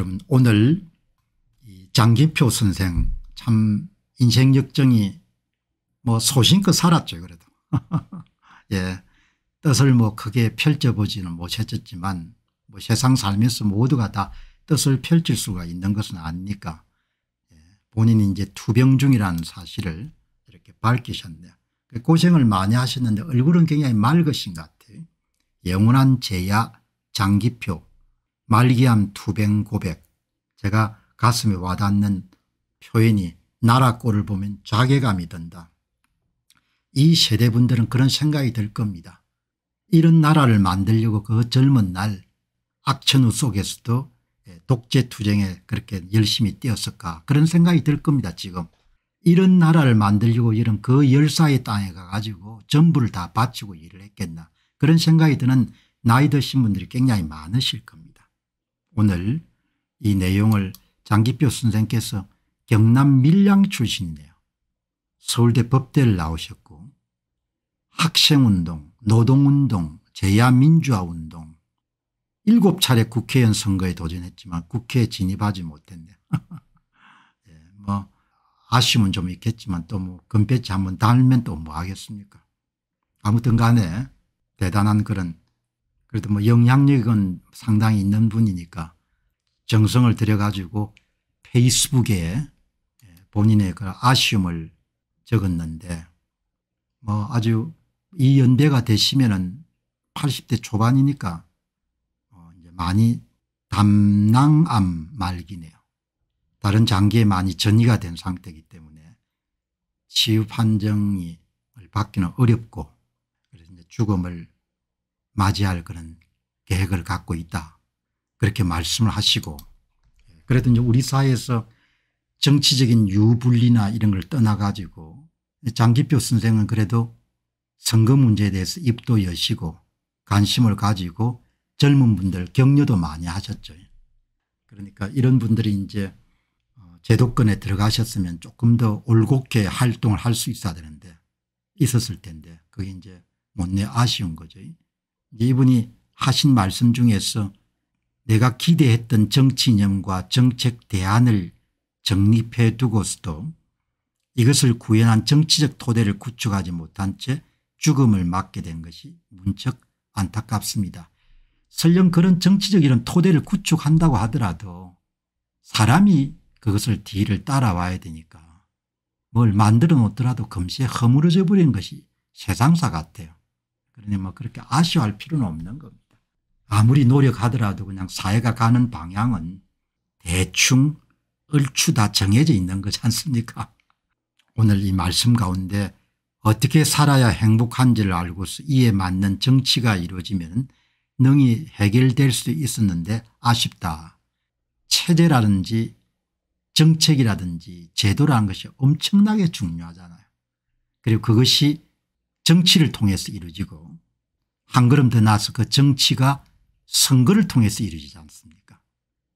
여러분 오늘 장기표 선생 참 인생 역정이 뭐 소신껏 살았죠 그래도 예 뜻을 뭐 크게 펼쳐보지는 못했었지만 뭐 세상 살면서 모두가 다 뜻을 펼칠 수가 있는 것은 아니니까 예. 본인이 이제 투병 중이라는 사실을 이렇게 밝히셨네요 그 고생을 많이 하셨는데 얼굴은 굉장히 맑으신 것 같아요 영원한 제야 장기표 말기암 투병 고백 제가 가슴에 와닿는 표현이 나라꼴을 보면 자괴감이 든다. 이 세대분들은 그런 생각이 들 겁니다. 이런 나라를 만들려고 그 젊은 날 악천후 속에서도 예, 독재투쟁에 그렇게 열심히 뛰었을까 그런 생각이 들 겁니다 지금. 이런 나라를 만들려고 이런 그 열사의 땅에 가가지고 전부를 다 바치고 일을 했겠나 그런 생각이 드는 나이 드신 분들이 굉장히 많으실 겁니다. 오늘 이 내용을 장기표 선생께서 경남 밀양 출신이네요. 서울대 법대를 나오셨고 학생운동, 노동운동, 제야민주화운동 일곱 차례 국회의원 선거에 도전했지만 국회에 진입하지 못했네. 예, 뭐 아쉬움은 좀 있겠지만 또뭐 금배지 한번 달면 또 뭐 하겠습니까. 아무튼 간에 대단한 그런 그래도 뭐 영향력은 상당히 있는 분이니까 정성을 들여가지고 페이스북에 예, 본인의 그 아쉬움을 적었는데 뭐 아주 이 연배가 되시면은 80대 초반이니까 어 이제 많이 담낭암 말기네요. 다른 장기에 많이 전이가 된 상태이기 때문에 치유 판정을 받기는 어렵고 그래서 이제 죽음을 맞이할 그런 계획을 갖고 있다. 그렇게 말씀을 하시고 그래도 이제 우리 사회에서 정치적인 유불리나 이런 걸 떠나가지고 장기표 선생은 그래도 선거 문제에 대해서 입도 여시고 관심을 가지고 젊은 분들 격려도 많이 하셨죠. 그러니까 이런 분들이 이제 어, 제도권에 들어가셨으면 조금 더 올곧게 활동을 할 수 있어야 되는데 있었을 텐데 그게 이제 못내 아쉬운 거죠. 이분이 하신 말씀 중에서 내가 기대했던 정치념과 정책 대안을 정립해 두고서도 이것을 구현한 정치적 토대를 구축하지 못한 채 죽음을 맞게 된 것이 문적 안타깝습니다. 설령 그런 정치적 이런 토대를 구축한다고 하더라도 사람이 그것을 뒤를 따라와야 되니까 뭘 만들어 놓더라도 금세 허물어져 버린 것이 세상사 같아요. 그러니 뭐 그렇게 아쉬워할 필요는 없는 겁니다. 아무리 노력하더라도 그냥 사회가 가는 방향은 대충 얼추 다 정해져 있는 거지 않습니까? 오늘 이 말씀 가운데 어떻게 살아야 행복한지를 알고서 이에 맞는 정치가 이루어지면 능히 해결될 수 있었는데 아쉽다. 체제라든지 정책이라든지 제도라는 것이 엄청나게 중요하잖아요. 그리고 그것이 정치를 통해서 이루어지고 한 걸음 더 나서 아그 정치가 선거를 통해서 이루어지지 않습니까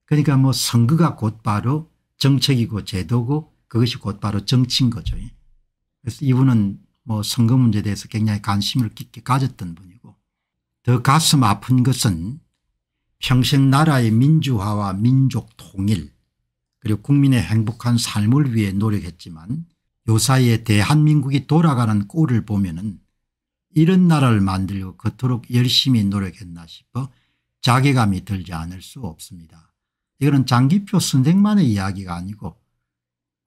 그러니까 뭐 선거가 곧바로 정책이고 제도고 그것이 곧바로 정치인 거죠. 그래서 이분은 뭐 선거 문제에 대해서 굉장히 관심을 깊게 가졌던 분이고 더 가슴 아픈 것은 평생 나라의 민주화와 민족 통일 그리고 국민의 행복한 삶을 위해 노력했지만 요 사이에 대한민국이 돌아가는 꼴을 보면 이런 나라를 만들고 그토록 열심히 노력했나 싶어 자괴감이 들지 않을 수 없습니다. 이거는 장기표 선생만의 이야기가 아니고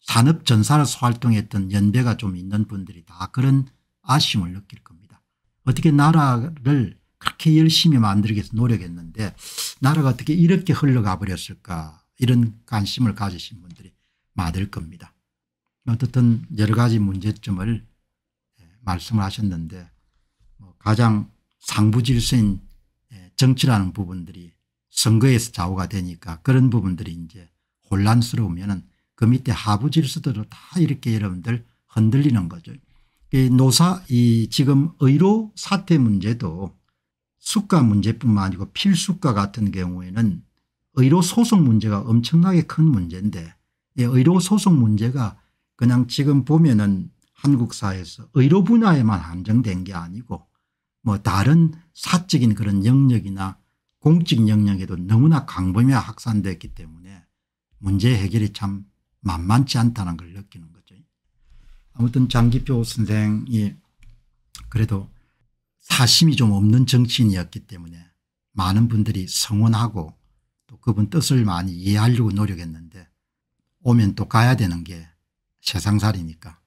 산업 전사로서 활동했던 연배가 좀 있는 분들이 다 그런 아쉬움을 느낄 겁니다. 어떻게 나라를 그렇게 열심히 만들기 위해서 노력했는데 나라가 어떻게 이렇게 흘러가 버렸을까 이런 관심을 가지신 분들이 많을 겁니다. 어떻든 여러 가지 문제점을 예, 말씀을 하셨는데 가장 상부질서인 예, 정치라는 부분들이 선거에서 좌우가 되니까 그런 부분들이 이제 혼란스러우면은 그 밑에 하부 질서들을 다 이렇게 여러분들 흔들리는 거죠. 이 노사 이 지금 의료 사태 문제도 수가 문제뿐만 아니고 필수가 같은 경우에는 의료 소송 문제가 엄청나게 큰 문제인데 의료 소송 문제가 그냥 지금 보면은 한국 사회에서 의료 분야에만 한정된 게 아니고 뭐 다른 사적인 그런 영역이나 공적 영역에도 너무나 강범위에 확산됐기 때문에 문제 해결이 참 만만치 않다는 걸 느끼는 거죠. 아무튼 장기표 선생이 그래도 사심이 좀 없는 정치인이었기 때문에 많은 분들이 성원하고 또 그분 뜻을 많이 이해하려고 노력했는데 오면 또 가야 되는 게 세상살이니까.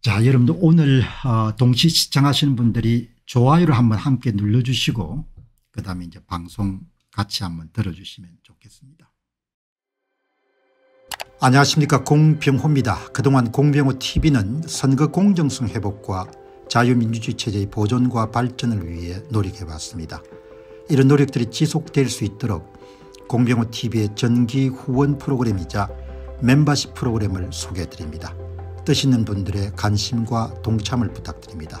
자 여러분들 오늘 어, 동시 시청하시는 분들이 좋아요를 한번 함께 눌러주시고 그다음에 이제 방송 같이 한번 들어주시면 좋겠습니다. 안녕하십니까 공병호입니다. 그동안 공병호 tv는 선거 공정성 회복과 자유민주주의 체제의 보존과 발전을 위해 노력해왔습니다. 이런 노력들이 지속될 수 있도록 공병호 tv의 전기 후원 프로그램이자 멤버십 프로그램을 소개해드립니다. 뜻 있는 분들의 관심과 동참을 부탁드립니다.